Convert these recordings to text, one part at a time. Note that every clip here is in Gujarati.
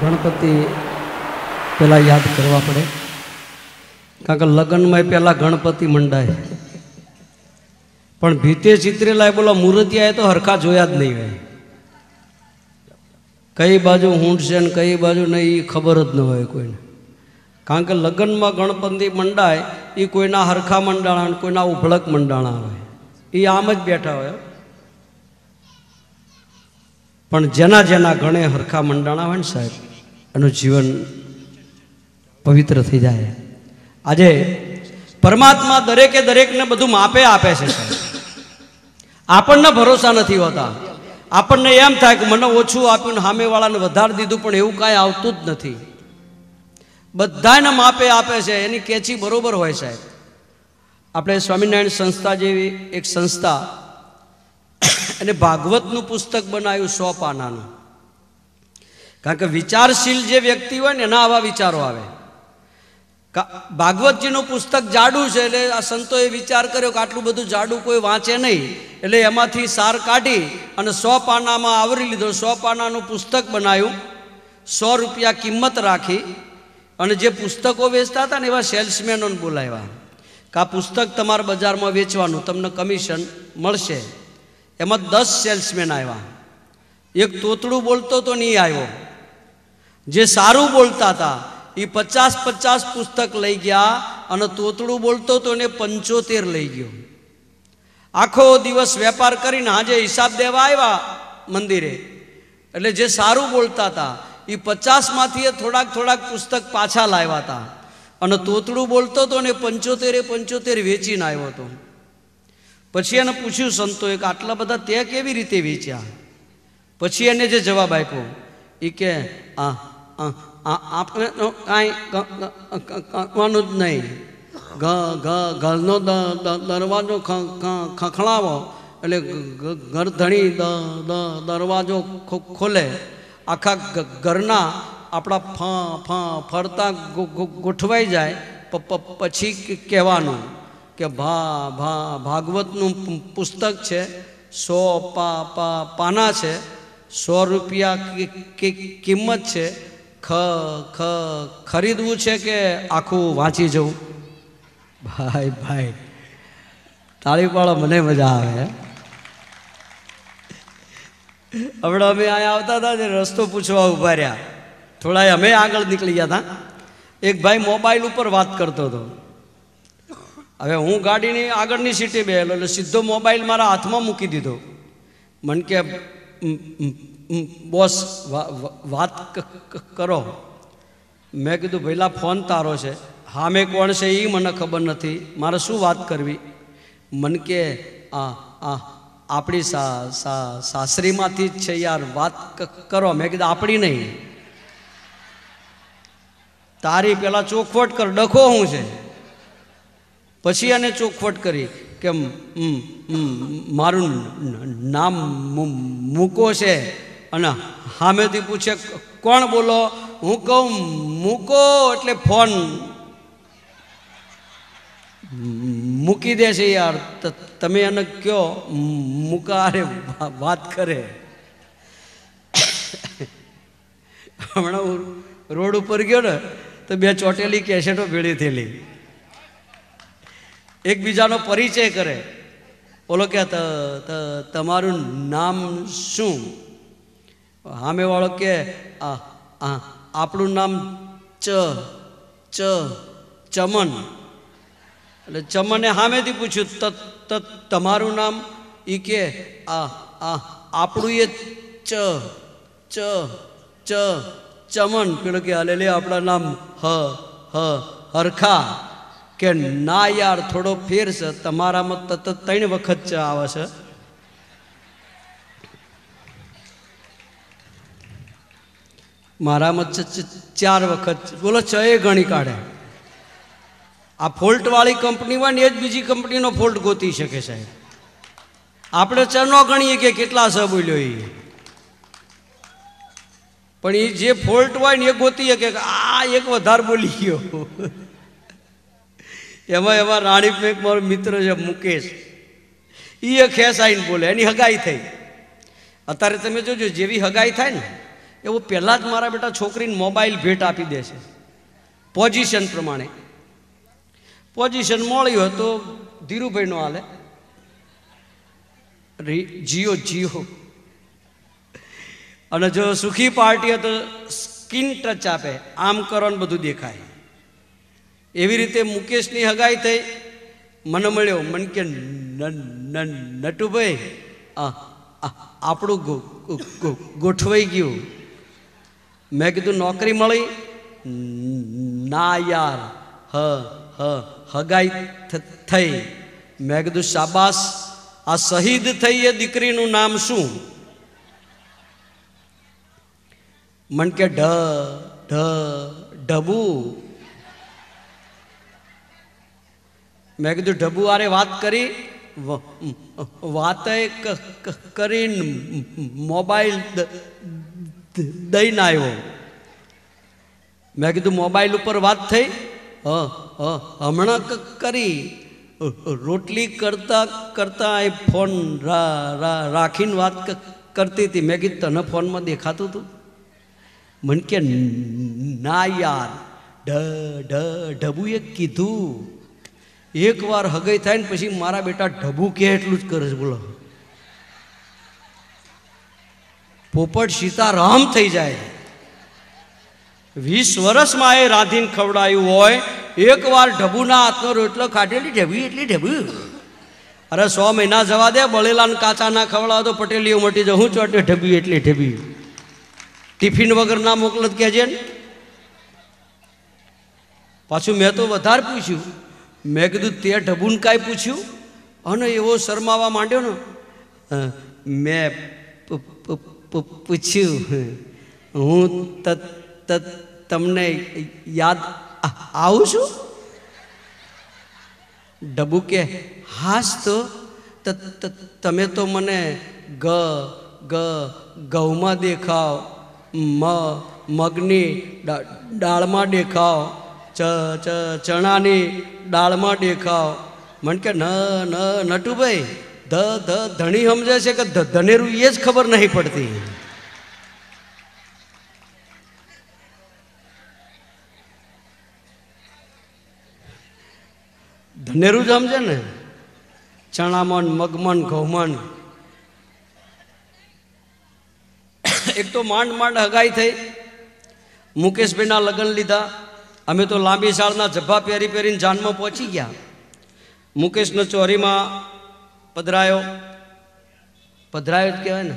ગણપતિ પહેલાં યાદ કરવા પડે કારણ કે લગ્નમાં પહેલાં ગણપતિ મંડાય પણ ભીતે ચિત્રેલા બોલો મૂર્તિયાએ તો હરખા જોયા જ નહીં હોય કઈ બાજુ ઊંઠ છે ને કઈ બાજુ નહીં એ ખબર જ ન હોય કોઈને કારણ કે લગ્નમાં ગણપતિ મંડાય એ કોઈના હરખા મંડાણા કોઈના ઉભળક મંડાણા હોય એ આમ જ બેઠા હોય પણ જેના જેના ગણે હરખા મંડાણા હોય ને સાહેબ એનું જીવન પવિત્ર થઈ જાય આજે પરમાત્મા દરેકે દરેકને બધું માપે આપે છે સાહેબ આપણને ભરોસા નથી હોતા આપણને એમ થાય કે મને ઓછું આપ્યું ને સામેવાળાને વધારી દીધું પણ એવું કાંઈ આવતું જ નથી બધાને માપે આપે છે એની કેચી બરોબર હોય સાહેબ આપણે સ્વામિનારાયણ સંસ્થા જેવી એક સંસ્થા અને ભાગવતનું પુસ્તક બનાવ્યું સો પાનાનું કારણ કે વિચારશીલ જે વ્યક્તિ હોય ને એના આવા વિચારો આવે ભાગવતજીનું પુસ્તક જાડું છે એટલે આ સંતોએ વિચાર કર્યો કે આટલું બધું જાડું કોઈ વાંચે નહીં એટલે એમાંથી સાર કાઢી અને સો પાનામાં આવરી લીધો સો પાનાનું પુસ્તક બનાવ્યું સો રૂપિયા કિંમત રાખી અને જે પુસ્તકો વેચતા હતા ને એવા સેલ્સમેનોને બોલાવ્યા કે આ પુસ્તક તમારે બજારમાં વેચવાનું તમને કમિશન મળશે એમાં દસ સેલ્સમેન આવ્યા એક તોતડું બોલતો તો નહીં આવ્યો જે સારું બોલતા હતા એ પચાસ પચાસ પુસ્તક લઈ ગયા અને તોતડું બોલતો તો એને પંચોતેર લઈ ગયો આખો દિવસ વેપાર કરીને આજે હિસાબ દેવા આવ્યા મંદિરે એટલે જે સારું બોલતા હતા એ પચાસમાંથી એ થોડાક થોડાક પુસ્તક પાછા લાવ્યા હતા અને તોતડું બોલતો તો ને પંચોતેરે પંચોતેર વેચીને આવ્યો હતો પછી એને પૂછ્યું સંતોએ કે આટલા બધા તે કેવી રીતે વેચ્યા પછી એને જે જવાબ આપ્યો એ કે આ આ આપણે તો કાંઈ કરવાનું જ નહીં ઘરનો દરવાજો ખખડાવો એટલે ઘરધણી દરવાજો ખોલે આખા ઘરના આપણા ફ ફરતા ગોઠવાઈ જાય પછી કહેવાનું કે ભા ભા ભાગવતનું પુસ્તક છે સો પા પા પાના છે સો રૂપિયા કિંમત છે ખ ખ ખરીદવું છે કે આખું વાંચી જવું ભાઈ ભાઈ તાળી પાડો મને મજા આવે હમણાં અમે અહીંયા આવતા હતા ને રસ્તો પૂછવા ઉભા રહ્યા થોડા અમે આગળ નીકળી ગયા હતા એક ભાઈ મોબાઈલ ઉપર વાત કરતો હતો હવે હું ગાડીની આગળની સીટે બેહેલો એટલે સીધો મોબાઈલ મારા હાથમાં મૂકી દીધો મને કે બોસ વાત કરો મેં કીધું ભઈલા ફોન તારો છે હા મેં કોણ છે એ મને ખબર નથી મારે શું વાત કરવી મને કે આ આપણી સાસરીમાંથી જ છે યાર વાત કરો મેં કીધું આપણી નહીં તારી પેલા ચોખવટ કર ડખો હું છે પછી આને ચોખવટ કરી કે મારું નામ મૂકો છે અને હામેથી પૂછે કોણ બોલો હું કહું મૂકો એટલે ફોન મૂકી દે છે યાર તમે એને કયો મુકારે વાત કરે હમણાં હું રોડ ઉપર ગયો ને તો બે ચોટેલી કેસેટો ભેળી થયેલી એકબીજાનો પરિચય કરે બોલો કે તમારું નામ શું સામેવાળો કે આપણું નામ ચ ચ ચમન એટલે ચમને સામેથી પૂછ્યું તમારું નામ એ કે આ આ આપણું એ ચ ચ ચ ચમન પેલો કે અલે આપણા નામ હ હ હરખા કે ના યાર થોડો ફેર છે તમારામાં તત ત્રણ વખત ચ આવે છે મારામાં ચાર વખત બોલો છ એ ગણી કાઢે આ ફોલ્ટવાળી કંપની હોય ને એ જ બીજી કંપનીનો ફોલ્ટ ગોતી શકે સાહેબ આપણે ચ ન ગણીએ કે કેટલા છે બોલ્યો એ પણ એ જે ફોલ્ટ હોય ને એ ગોતી શકે આ એક વધારે બોલી ગયો એમાં એમાં રાણીપ એક મારો મિત્ર છે મુકેશ એ એ ખેસ આવીને બોલે એની હગાઈ થઈ અત્યારે તમે જોજો જેવી હગાઈ થાય ને એવું પહેલાં જ મારા બેટા છોકરીને મોબાઈલ ભેટ આપી દે છે પોઝિશન પ્રમાણે પોઝિશન મળી હોય તો ધીરુભાઈનો હાલે જીઓ જીઓ અને જો સુખી પાર્ટી હોય તો સ્કિન ટચ આપે આમ કરો ને બધું દેખાય એવી રીતે મુકેશની હગાઈ થઈ મને મળ્યો મન કે નટુભાઈ આપણું ગોઠવાઈ ગયું મેં કીધું નોકરી મળી ના યાર હ હ હગાઈ થઈ મેં કીધું શાબાસ આ શહીદ થઈ એ દીકરીનું નામ શું મન કે ઢ ઢ ઢબુ મેં કીધું ઢબુઆરે વાત કરી વાતે કરીને મોબાઈલ દઈને આવ્યો મેં કીધું મોબાઈલ ઉપર વાત થઈ હમણાં કરી રોટલી કરતા કરતા એ ફોન રાખીને વાત કરતી હતી મેં કીધું તને ફોનમાં દેખાતું હતું મને કે ના યાર ઢ ઢ ઢબુએ કીધું એકવાર હગઈ થાય ને પછી મારા બેટા ઢબુ કે એટલું જ કરે છે બોલો પોપટ સીતારામ થઈ જાય વીસ વર્ષમાં એ રાધીને ખવડાયું હોય એકવાર ઢબુના હાથનો રોટલો ખાટેલી ઢેબી એટલી ઢેબી અરે સો મહિના જવા દે બળેલા કાચા ના ખવડાવો તો પટેલીઓ મટી જાઉં ચોટે ઢબી એટલી ઢબી ટિફિન વગર ના મોકલત કહેજે ને પાછું મેં તો વધારે પૂછ્યું મેં કીધું તે ઢબુન કાંઈ પૂછ્યું અને એવો શરમાવા માંડ્યો ને મેં પૂછ્યું હું તમને યાદ આવું છું ડબુ કે હાશ તો તમે તો મને ગ ગ ગૌમાં દેખાવ મ મગની ડાળમાં દેખાવ ચણાની દાળમાં દેખાવ મને કે ન ન નટુભાઈ ધ ધ ધણી સમજે છે કે ધ ધનેરું એ જ ખબર નહીં પડતી ધનેરું જ સમજે ને ચણામન મગમન ઘઉમન એક તો માંડ માંડ હગાઈ થઈ મુકેશભાઈના લગ્ન લીધા અમે તો લાંબી શાળના જભ્ભા પહેરી પહેરીને જાનમાં પહોંચી ગયા મુકેશનો ચોરીમાં પધરાયો પધરાયો જ કહેવાય ને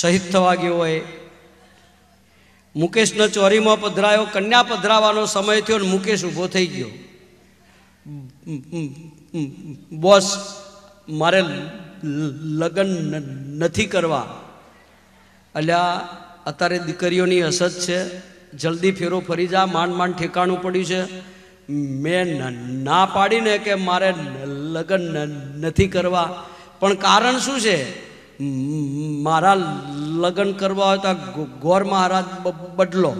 શહીદ થવા ગયો હોય મુકેશનો ચોરીમાં પધરાયો કન્યા પધરાવાનો સમય થયો ને મુકેશ ઊભો થઈ ગયો બોસ મારે લગ્ન નથી કરવા અલ્યા અત્યારે દીકરીઓની અસત છે જલ્દી ફેરો ફરી જા માંડ માંડ ઠેકાણું પડ્યું છે મેં ના પાડીને કે મારે લગ્ન નથી કરવા પણ કારણ શું છે મારા લગ્ન કરવા હોય તો ગોર મહારાજ બદલો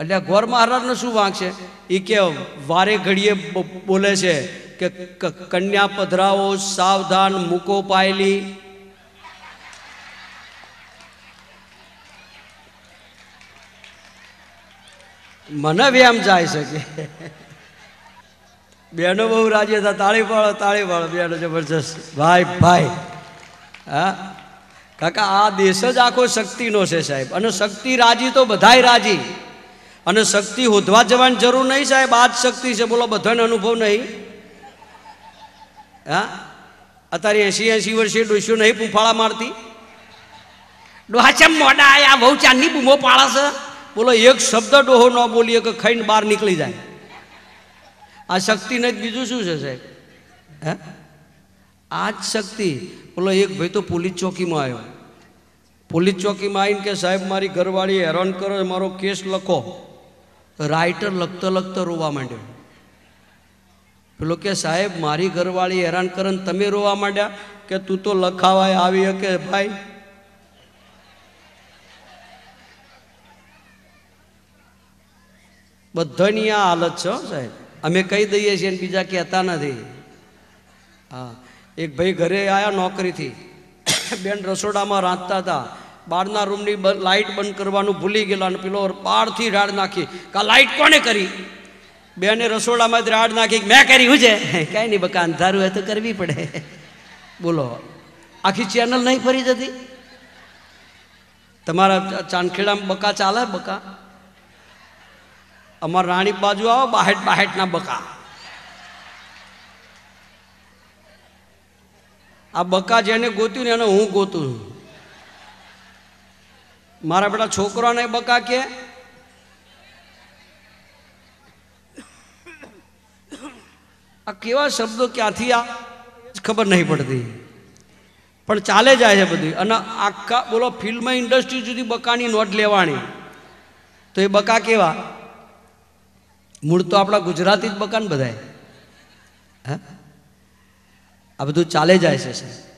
એટલે ગોર મહારાજનો શું વાંક છે એ કે વારે ઘડીએ બોલે છે કે કન્યા પધરાઓ સાવધાન મૂકો પાયલી મને બી એમ જાય શકે બેનો બહુ રાજી હતા તાળી પાડો તાળી પાડો બેનો જબરજસ્ત ભાઈ ભાઈ હા કાકા આ દેશ જ આખો શક્તિનો છે સાહેબ અને શક્તિ રાજી તો બધાય રાજી અને શક્તિ હોધવા જવાની જરૂર નહીં સાહેબ આ જ શક્તિ છે બોલો બધાને અનુભવ નહીં હા અત્યારે એસી એસી વર્ષે ડોસ્યું નહીં પૂંફાળા મારતી ડોહા ડોહાચમ મોડા આયા બહુ ચાંદની બૂમો પાળા છે બોલો એક શબ્દ ડોહો ન બોલીએ કે ખાઈને બહાર નીકળી જાય આ શક્તિને જ બીજું શું છે સાહેબ હે આ જ શક્તિ બોલો એક ભાઈ તો પોલીસ ચોકીમાં આવ્યો પોલીસ ચોકીમાં આવીને કે સાહેબ મારી ઘરવાળી હેરાન કરો મારો કેસ લખો રાઇટર લખતો લખતો રોવા માંડ્યો પેલો કે સાહેબ મારી ઘરવાળી હેરાન કરે તમે રોવા માંડ્યા કે તું તો લખાવાય આવી કે ભાઈ બધાની આ હાલત છે સાહેબ અમે કહી દઈએ છીએ બીજા કહેતા નથી હા એક ભાઈ ઘરે આવ્યા નોકરીથી બેન રસોડામાં રાંધતા હતા બહારના રૂમની લાઇટ બંધ કરવાનું ભૂલી ગયેલા અને પેલો બહારથી રાડ નાખી કા લાઇટ કોણે કરી બેને રસોડામાં જ રાડ નાખી મેં કરી હું છે કાંઈ નહીં બકા અંધારું હોય તો કરવી પડે બોલો આખી ચેનલ નહીં ફરી જતી તમારા ચાંદખેડામાં બકા ચાલે બકા અમાર રાણી બાજુ આવો બાહેટ બાહેટના બકા આ બકા જેને ગોત્યું ને એને હું ગોતું છું મારા બેટા છોકરાને બકા કે આ કેવા શબ્દો ક્યાંથી આ ખબર નહીં પડતી પણ ચાલે જાય છે બધી અને આખા બોલો ફિલ્મ ઇન્ડસ્ટ્રી સુધી બકાની નોટ લેવાની તો એ બકા કેવા મૂળ તો આપણા ગુજરાતી જ મકાન બધાય હે આ બધું ચાલે જાય છે સાહેબ